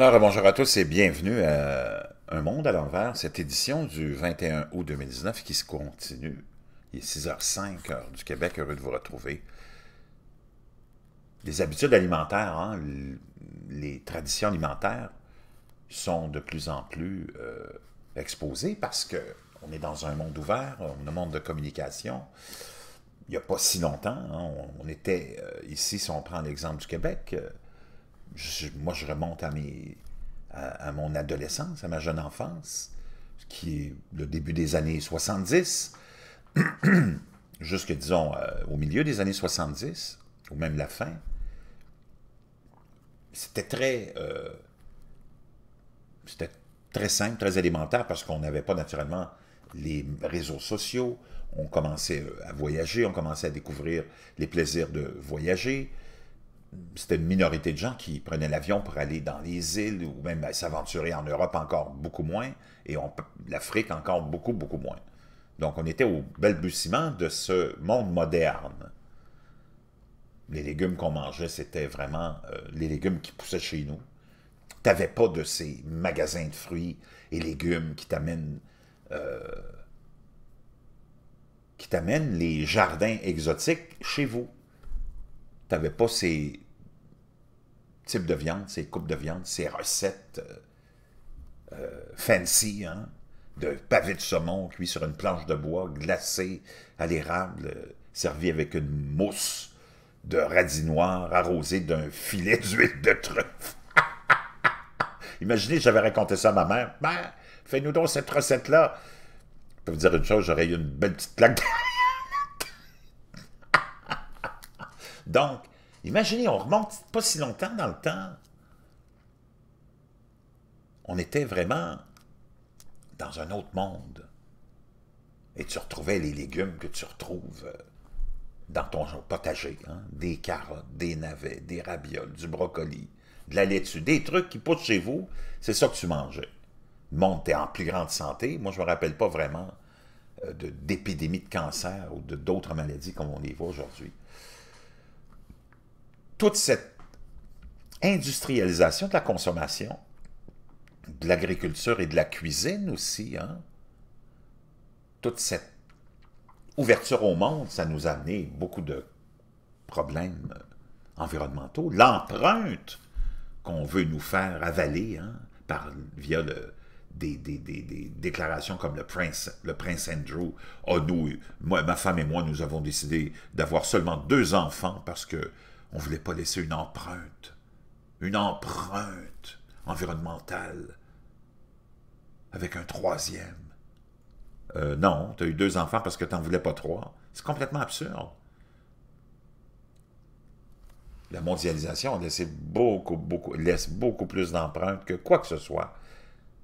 Alors, bonjour à tous et bienvenue à Un monde à l'envers, cette édition du 21 août 2019 qui se continue. Il est 6h05, heure du Québec, heureux de vous retrouver. Les habitudes alimentaires, hein, les traditions alimentaires sont de plus en plus euh, exposées parce qu'on est dans un monde ouvert, un monde de communication. Il n'y a pas si longtemps, hein, on, était euh, ici, si on prend l'exemple du Québec, euh, moi, je remonte à, mon adolescence, à ma jeune enfance, qui est le début des années 70, jusque, disons, euh, au milieu des années 70, ou même la fin. C'était très... Euh, c'était très simple, très élémentaire, parce qu'on n'avait pas naturellement les réseaux sociaux, on commençait euh, à voyager, on commençait à découvrir les plaisirs de voyager, c'était une minorité de gens qui prenaient l'avion pour aller dans les îles ou même s'aventurer en Europe encore beaucoup moins et en l'Afrique encore beaucoup, beaucoup moins. Donc on était au balbutiement de ce monde moderne. Les légumes qu'on mangeait, c'était vraiment euh, les légumes qui poussaient chez nous. Tu n'avais pas de ces magasins de fruits et légumes qui t'amènent euh, qui t'amènent les jardins exotiques chez vous. T'avais pas ces types de viande, ces coupes de viande, ces recettes euh, euh, fancy, hein, de pavé de saumon cuit sur une planche de bois, glacé à l'érable, euh, servi avec une mousse de radis noir arrosée d'un filet d'huile de truffe. Imaginez, j'avais raconté ça à ma mère. Mère, fais-nous donc cette recette-là. Je peux vous dire une chose, j'aurais eu une belle petite plaque. Donc, imaginez, on remonte pas si longtemps dans le temps. On était vraiment dans un autre monde. Et tu retrouvais les légumes que tu retrouves euh, dans ton potager. Hein. Des carottes, des navets, des rabioles, du brocoli, de la laitue, des trucs qui poussent chez vous. C'est ça que tu mangeais. Le monde était en plus grande santé. Moi, je ne me rappelle pas vraiment euh, d'épidémie de, de cancer ou d'autres maladies comme on les voit aujourd'hui toute cette industrialisation de la consommation, de l'agriculture et de la cuisine aussi, hein? toute cette ouverture au monde, ça nous a amené beaucoup de problèmes environnementaux. L'empreinte qu'on veut nous faire avaler hein, par, via des, déclarations comme le prince, le prince Andrew. Oh, nous, moi, ma femme et moi, nous avons décidé d'avoir seulement deux enfants parce que on ne voulait pas laisser une empreinte, une empreinte environnementale avec un troisième. Euh, non, tu as eu deux enfants parce que tu n'en voulais pas trois. C'est complètement absurde. La mondialisation beaucoup, beaucoup, laisse beaucoup plus d'empreintes que quoi que ce soit.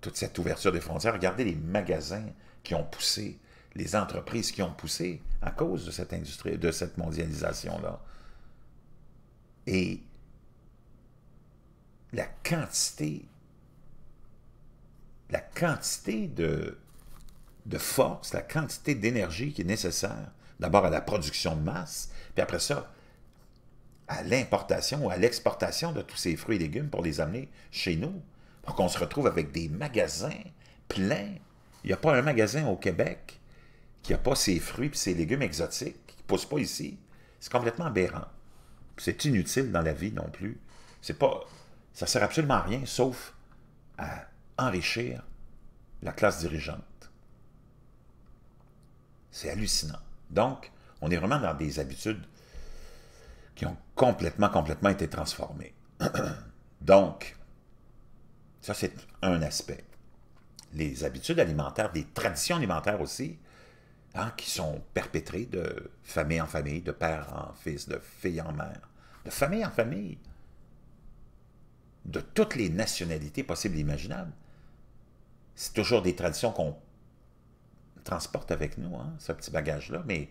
Toute cette ouverture des frontières, regardez les magasins qui ont poussé, les entreprises qui ont poussé à cause de cette industrie, de cette mondialisation-là. Et la quantité, la quantité de, de force, la quantité d'énergie qui est nécessaire, d'abord à la production de masse, puis après ça, à l'importation ou à l'exportation de tous ces fruits et légumes pour les amener chez nous, pour qu'on se retrouve avec des magasins pleins. Il n'y a pas un magasin au Québec qui n'a pas ces fruits et ces légumes exotiques, qui ne poussent pas ici. C'est complètement aberrant. C'est inutile dans la vie non plus. C'est pas, ça sert absolument à rien, sauf à enrichir la classe dirigeante. C'est hallucinant. Donc, on est vraiment dans des habitudes qui ont complètement, complètement été transformées. Donc, ça c'est un aspect. Les habitudes alimentaires, les traditions alimentaires aussi, Hein, qui sont perpétrés de famille en famille, de père en fils, de fille en mère, de famille en famille, de toutes les nationalités possibles et imaginables. C'est toujours des traditions qu'on transporte avec nous, hein, ce petit bagage-là, mais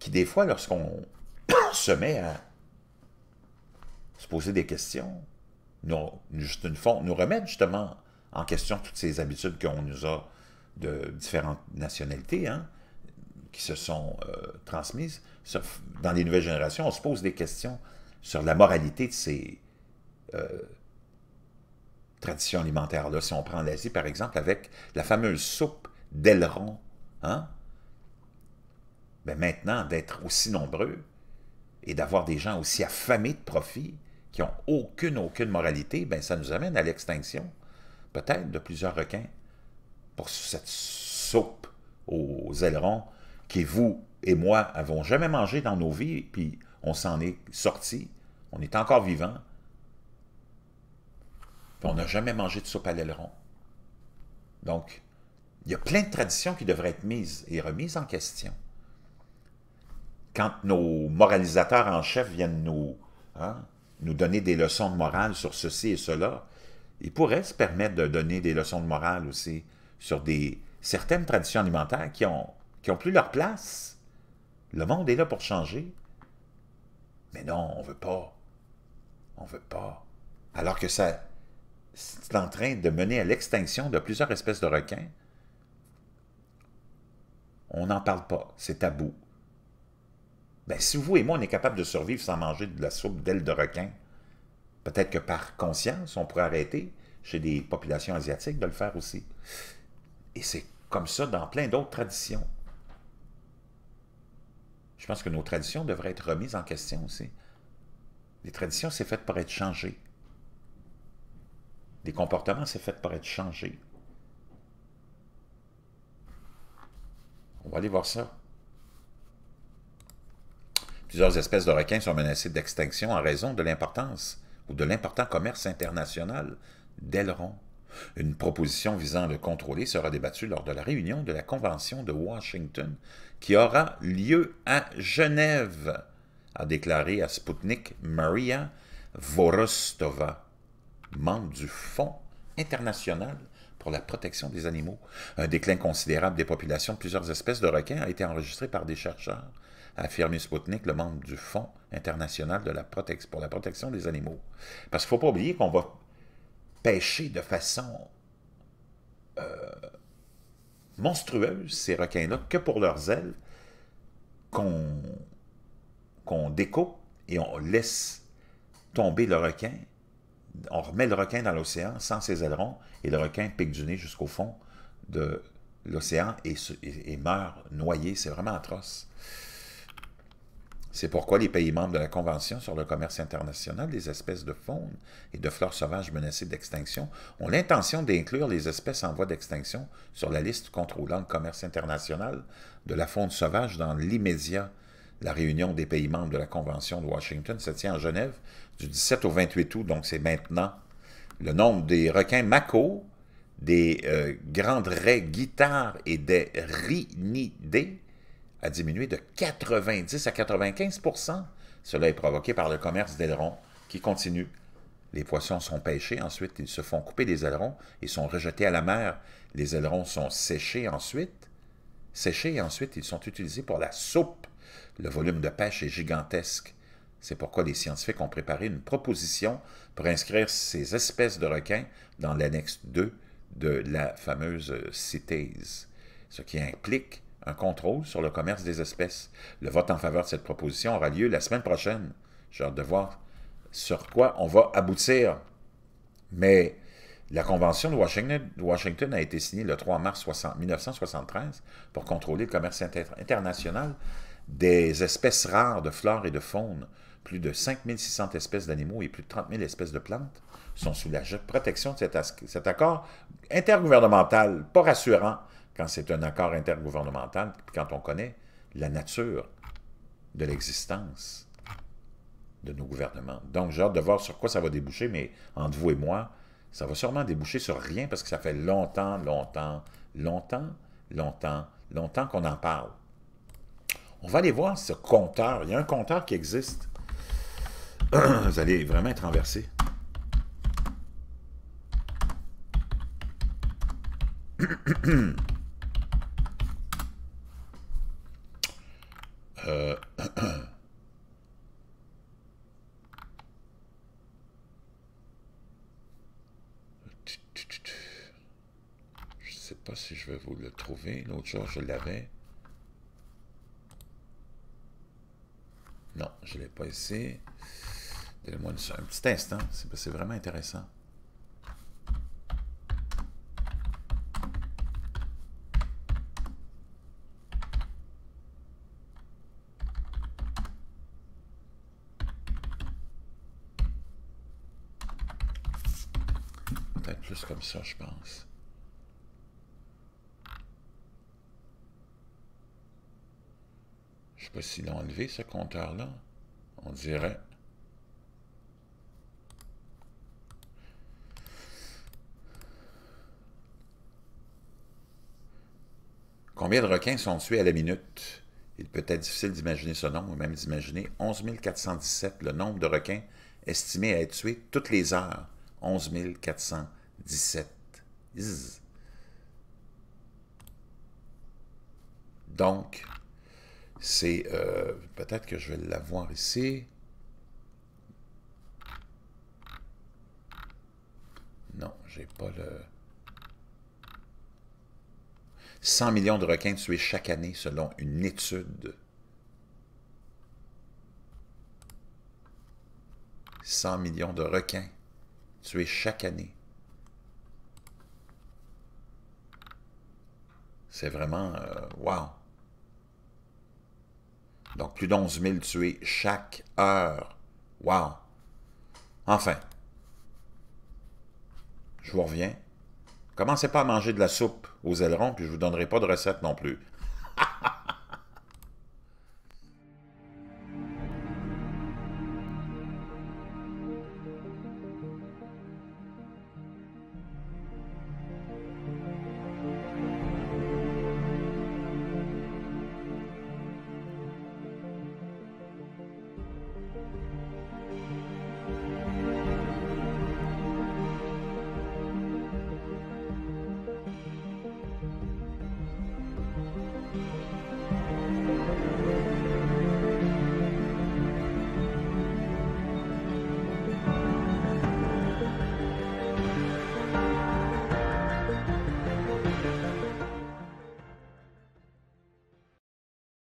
qui des fois, lorsqu'on se met à se poser des questions, nous, une nous justement en question toutes ces habitudes qu'on nous a de différentes nationalités, hein, qui se sont euh, transmises, dans les nouvelles générations, on se pose des questions sur la moralité de ces euh, traditions alimentaires-là. Si on prend l'Asie, par exemple, avec la fameuse soupe d'aileron, hein? Ben maintenant, d'être aussi nombreux et d'avoir des gens aussi affamés de profit, qui n'ont aucune, aucune moralité, ben ça nous amène à l'extinction, peut-être, de plusieurs requins pour cette soupe aux ailerons que vous et moi avons jamais mangé dans nos vies, puis on s'en est sorti, on est encore vivant, puis on n'a jamais mangé de soupe à l'aileron. Donc, il y a plein de traditions qui devraient être mises et remises en question. Quand nos moralisateurs en chef viennent nous, hein, nous donner des leçons de morale sur ceci et cela, ils pourraient se permettre de donner des leçons de morale aussi sur des, certaines traditions alimentaires qui ont qui n'ont plus leur place. Le monde est là pour changer. Mais non, on ne veut pas. On ne veut pas. Alors que ça, c'est en train de mener à l'extinction de plusieurs espèces de requins. On n'en parle pas, c'est tabou. mais ben, si vous et moi, on est capable de survivre sans manger de la soupe d'ailes de requin, peut-être que par conscience, on pourrait arrêter chez des populations asiatiques de le faire aussi. Et c'est comme ça dans plein d'autres traditions. Je pense que nos traditions devraient être remises en question aussi. Les traditions, c'est fait pour être changées. Les comportements, c'est fait pour être changés. On va aller voir ça. Plusieurs espèces de requins sont menacées d'extinction en raison de l'importance ou de l'important commerce international d'ailerons une proposition visant à le contrôler sera débattue lors de la réunion de la Convention de Washington qui aura lieu à Genève, a déclaré à Sputnik Maria Vorostova, membre du Fonds international pour la protection des animaux. Un déclin considérable des populations de plusieurs espèces de requins a été enregistré par des chercheurs, a affirmé Sputnik, le membre du Fonds international pour la protection des animaux. Parce qu'il ne faut pas oublier qu'on va pêcher de façon euh, monstrueuse, ces requins-là, que pour leurs ailes, qu'on qu'on découpe et on laisse tomber le requin. On remet le requin dans l'océan sans ses ailerons et le requin pique du nez jusqu'au fond de l'océan et, et, et meurt noyé. C'est vraiment atroce. C'est pourquoi les pays membres de la Convention sur le commerce international des espèces de faune et de fleurs sauvages menacées d'extinction ont l'intention d'inclure les espèces en voie d'extinction sur la liste contrôlant le commerce international de la faune sauvage dans l'immédiat. La réunion des pays membres de la Convention de Washington se tient à Genève du 17 au 28 août, donc c'est maintenant. Le nombre des requins mako, des euh, grandes raies guitares et des rhinidés a diminué de 90 à 95 Cela est provoqué par le commerce d'ailerons qui continue. Les poissons sont pêchés, ensuite ils se font couper des ailerons et sont rejetés à la mer. Les ailerons sont séchés ensuite. Séchés ensuite ils sont utilisés pour la soupe. Le volume de pêche est gigantesque. C'est pourquoi les scientifiques ont préparé une proposition pour inscrire ces espèces de requins dans l'annexe 2 de la fameuse CITES, ce qui implique un contrôle sur le commerce des espèces. Le vote en faveur de cette proposition aura lieu la semaine prochaine. J'ai hâte de voir sur quoi on va aboutir. Mais la Convention de Washington, a été signée le 3 mars 1973 pour contrôler le commerce international des espèces rares de flore et de faune. Plus de 5600 espèces d'animaux et plus de 30 000 espèces de plantes sont sous la protection de cet accord intergouvernemental, pas rassurant, quand c'est un accord intergouvernemental, quand on connaît la nature de l'existence de nos gouvernements. Donc, j'ai hâte de voir sur quoi ça va déboucher, mais entre vous et moi, ça va sûrement déboucher sur rien parce que ça fait longtemps, longtemps, longtemps, longtemps, longtemps qu'on en parle. On va aller voir ce compteur. Il y a un compteur qui existe. Vous allez vraiment être renversé. je euh, Je sais pas si je vais vous le trouver. L'autre jour, je l'avais. Non, je ne l'ai pas essayé Donnez-moi un petit instant. C'est vraiment intéressant. sais pas ce compteur-là. On dirait. Combien de requins sont tués à la minute? Il peut être difficile d'imaginer ce nombre, ou même d'imaginer 11 417, le nombre de requins estimés à être tués toutes les heures. 11 417. Donc, c'est... Euh, peut-être que je vais l'avoir ici. Non, j'ai pas le... 100 millions de requins tués chaque année selon une étude. 100 millions de requins tués chaque année. C'est vraiment... waouh. wow! Donc, plus d'11 000 tués chaque heure. Wow! Enfin, je vous reviens. Commencez pas à manger de la soupe aux ailerons, puis je vous donnerai pas de recette non plus.